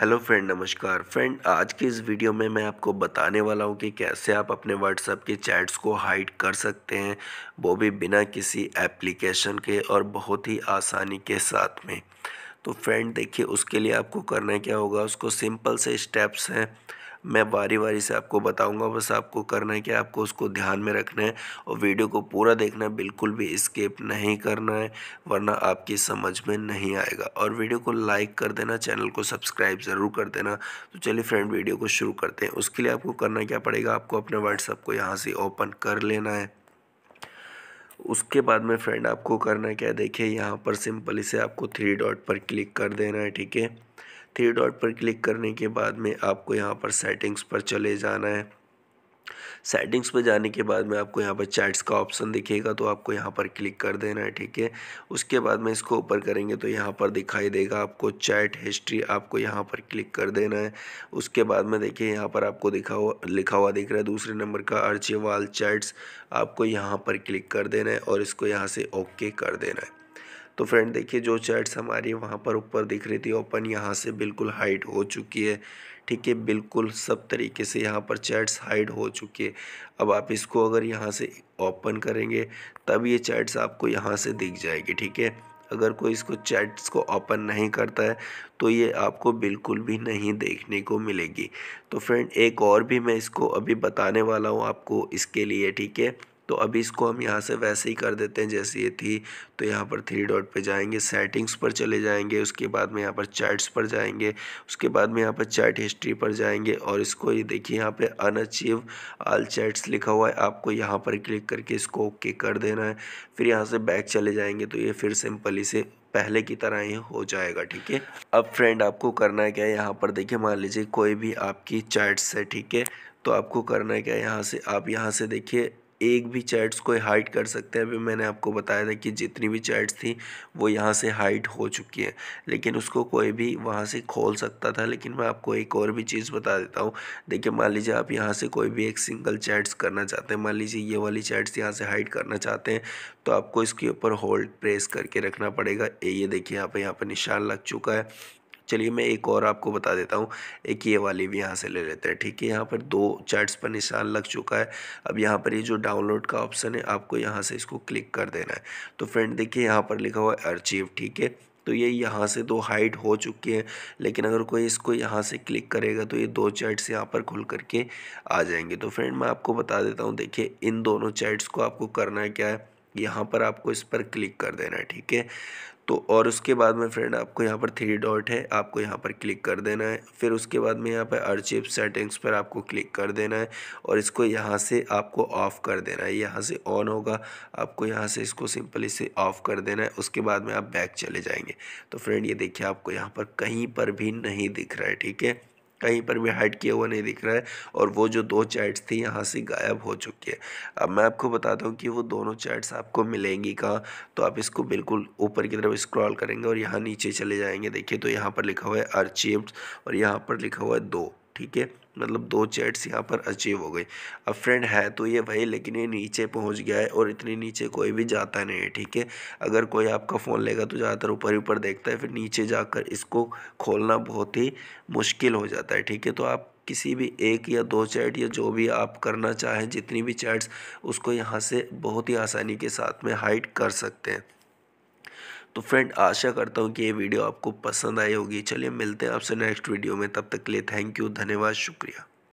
hello friend नमस्कार friend आज के इस वीडियो में मैं आपको बताने वाला हूँ कि कैसे आप अपने व्हाट्सएप के चैट्स को हाइड कर सकते हैं वो भी बिना किसी एप्लीकेशन के और बहुत ही आसानी के साथ में तो फ्रेंड देखिए उसके लिए आपको करना क्या होगा उसको सिंपल से स्टेप्स हैं मैं बारी बारी से आपको बताऊंगा बस आपको करना है कि आपको उसको ध्यान में रखना है और वीडियो को पूरा देखना है बिल्कुल भी स्केप नहीं करना है वरना आपकी समझ में नहीं आएगा और वीडियो को लाइक कर देना चैनल को सब्सक्राइब ज़रूर कर देना तो चलिए फ्रेंड वीडियो को शुरू करते हैं उसके लिए आपको करना क्या पड़ेगा आपको अपने व्हाट्सअप को यहाँ से ओपन कर लेना है उसके बाद में फ्रेंड आपको करना क्या देखिए यहाँ पर सिंपली से आपको थ्री डॉट पर क्लिक कर देना है ठीक है थ्री डॉट पर क्लिक करने के बाद में आपको यहाँ पर सेटिंग्स पर चले जाना है सेटिंग्स पर जाने के बाद में आपको यहाँ पर चैट्स का ऑप्शन दिखेगा तो आपको यहाँ पर क्लिक कर देना है ठीक है उसके बाद में इसको ऊपर करेंगे तो यहाँ पर दिखाई देगा आपको चैट हिस्ट्री आपको यहाँ पर क्लिक कर देना है उसके बाद में देखिए यहाँ पर आपको दिखा हुआ लिखा हुआ दिख रहा है दूसरे नंबर का अर्चेवाल चैट्स आपको यहाँ पर क्लिक कर देना है और इसको यहाँ से ओके कर देना है तो फ्रेंड देखिए जो चैट्स हमारी वहाँ पर ऊपर दिख रही थी ओपन यहाँ से बिल्कुल हाइड हो चुकी है ठीक है बिल्कुल सब तरीके से यहाँ पर चैट्स हाइड हो चुकी है अब आप इसको अगर यहाँ से ओपन करेंगे तब ये चैट्स आपको यहाँ से दिख जाएगी ठीक है अगर कोई इसको चैट्स को ओपन नहीं करता है तो ये आपको बिल्कुल भी नहीं देखने को मिलेगी तो फ्रेंड एक और भी मैं इसको अभी बताने वाला हूँ आपको इसके लिए ठीक है तो अभी इसको हम यहाँ से वैसे ही कर देते हैं जैसे ये थी तो यहाँ पर थ्री डॉट पे जाएंगे सेटिंग्स पर चले जाएंगे उसके बाद में यहाँ पर चैट्स पर जाएंगे उसके बाद में यहाँ पर चैट हिस्ट्री पर जाएंगे और इसको ये देखिए यहाँ पे अनअचीव आल चैट्स लिखा हुआ है आपको यहाँ पर क्लिक करके इसको ओके कर देना है फिर यहाँ से बैक चले जाएंगे तो ये फिर सिंपली से पहले की तरह ही हो जाएगा ठीक है अब फ्रेंड आपको करना क्या है यहाँ पर देखिए मान लीजिए कोई भी आपकी चैट्स है ठीक है तो आपको करना क्या है यहाँ से आप यहाँ से देखिए एक भी चैट्स को हाइड कर सकते हैं अभी मैंने आपको बताया था कि जितनी भी चैट्स थी वो यहाँ से हाइड हो चुकी है लेकिन उसको कोई भी वहाँ से खोल सकता था लेकिन मैं आपको एक और भी चीज़ बता देता हूँ देखिए मान लीजिए आप यहाँ से कोई भी एक सिंगल चैट्स करना चाहते हैं मान लीजिए ये वाली चैट्स यहाँ से हाइड करना चाहते हैं तो आपको इसके ऊपर होल्ड प्रेस करके रखना पड़ेगा ये देखिए यहाँ पर यहाँ पर निशान लग चुका है चलिए मैं एक और आपको बता देता हूँ एक ये वाली भी यहाँ से ले लेते हैं ठीक है यहाँ पर दो चार्ट्स पर निशान लग चुका है अब यहाँ पर ये जो डाउनलोड का ऑप्शन है आपको यहाँ से इसको क्लिक कर देना है तो फ्रेंड देखिए यहाँ पर लिखा हुआ है अर्चीव ठीक है तो ये यहाँ से दो हाइट हो चुकी है लेकिन अगर कोई इसको यहाँ से क्लिक करेगा तो ये दो चैट्स यहाँ पर खुल करके आ जाएंगे तो फ्रेंड मैं आपको बता देता हूँ देखिए इन दोनों चैट्स को आपको करना है क्या है यहाँ पर आपको इस पर क्लिक कर देना है ठीक है तो और उसके बाद में फ्रेंड आपको यहाँ पर थ्री डॉट है आपको यहाँ पर क्लिक कर देना है फिर उसके बाद में यहाँ पर अर्चिप सेटिंग्स पर आपको क्लिक कर देना है और इसको यहाँ से आपको ऑफ़ कर देना है यहाँ से ऑन होगा आपको यहाँ से इसको सिंपली से ऑफ़ कर देना है उसके बाद में आप बैक चले जाएंगे तो फ्रेंड ये देखिए आपको यहाँ पर कहीं पर भी नहीं दिख रहा है ठीक है कहीं पर भी हाइड किया हुआ नहीं दिख रहा है और वो जो दो चैट्स थी यहाँ से गायब हो चुकी है अब मैं आपको बताता हूँ कि वो दोनों चैट्स आपको मिलेंगी कहाँ तो आप इसको बिल्कुल ऊपर की तरफ स्क्रॉल करेंगे और यहाँ नीचे चले जाएंगे देखिए तो यहाँ पर लिखा हुआ है अर्चिव और यहाँ पर लिखा हुआ है दो ठीक है मतलब दो चैट्स यहाँ पर अचीव हो गई अब फ्रेंड है तो ये भाई लेकिन ये नीचे पहुँच गया है और इतने नीचे कोई भी जाता नहीं है ठीक है अगर कोई आपका फ़ोन लेगा तो ज़्यादातर ऊपर ही ऊपर देखता है फिर नीचे जाकर इसको खोलना बहुत ही मुश्किल हो जाता है ठीक है तो आप किसी भी एक या दो चैट या जो भी आप करना चाहें जितनी भी चैट्स उसको यहाँ से बहुत ही आसानी के साथ में हाइड कर सकते हैं तो फ्रेंड आशा करता हूँ कि ये वीडियो आपको पसंद आई होगी चलिए मिलते हैं आपसे नेक्स्ट वीडियो में तब तक के लिए थैंक यू धन्यवाद शुक्रिया